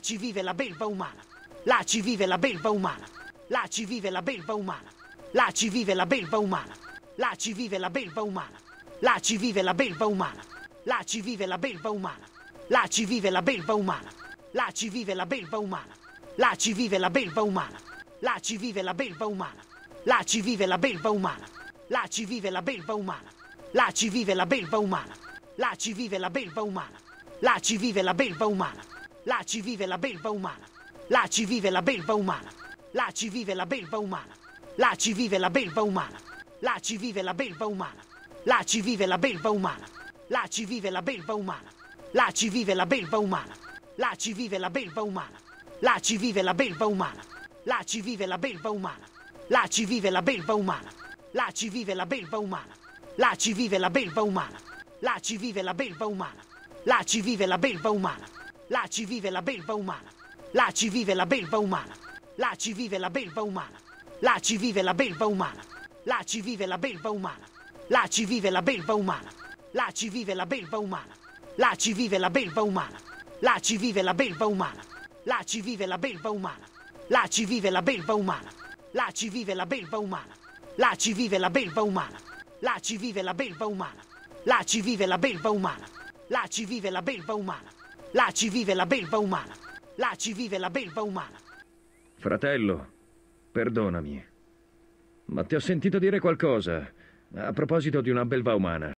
ci vive la belva umana. Là ci vive la belva umana. Là ci vive la belva umana. Là ci vive la belva umana. Là ci vive la belva umana. Là ci vive la belva umana. Là ci vive la belva umana. Là ci vive la belva umana. Là ci vive la belva umana. Là ci vive la belva umana. Là ci vive la belva umana. Là ci vive la belva umana. Là ci vive la belva umana. Là ci vive la belva umana. Là ci vive la belva umana. Là ci vive la belva umana. Là ci vive la belva umana. Là ci vive la belva umana. Là ci vive la belva umana. Là ci vive la belva umana. Là ci vive la belva umana. Là ci vive la belva umana. Là ci vive la belva umana. Là ci vive la belva umana. Là ci vive la belva umana. Là ci vive la belva umana. Là ci vive la belva umana. Là ci vive la belva umana. Là ci vive la belva umana. Là ci vive la belva umana. Là ci vive la belva umana. Là ci vive la belva umana. Là ci vive la belva umana. Là ci vive la belva umana. Là ci vive la belva umana. Là ci vive la belva umana. Là ci vive la belva umana. Là ci vive la belva umana. Là ci vive la belva umana. Là ci vive la belva umana. Là ci vive la belva umana. Là ci vive la belva umana. Là ci vive la belva umana. Là ci vive la belva umana. Là ci vive la belva umana. Là ci vive la belva umana. Là ci vive la belva umana. Là ci vive la belva umana. Là ci vive la belva umana. Là ci vive la belva umana. Fratello, perdonami. Ma ti ho sentito dire qualcosa a proposito di una belva umana.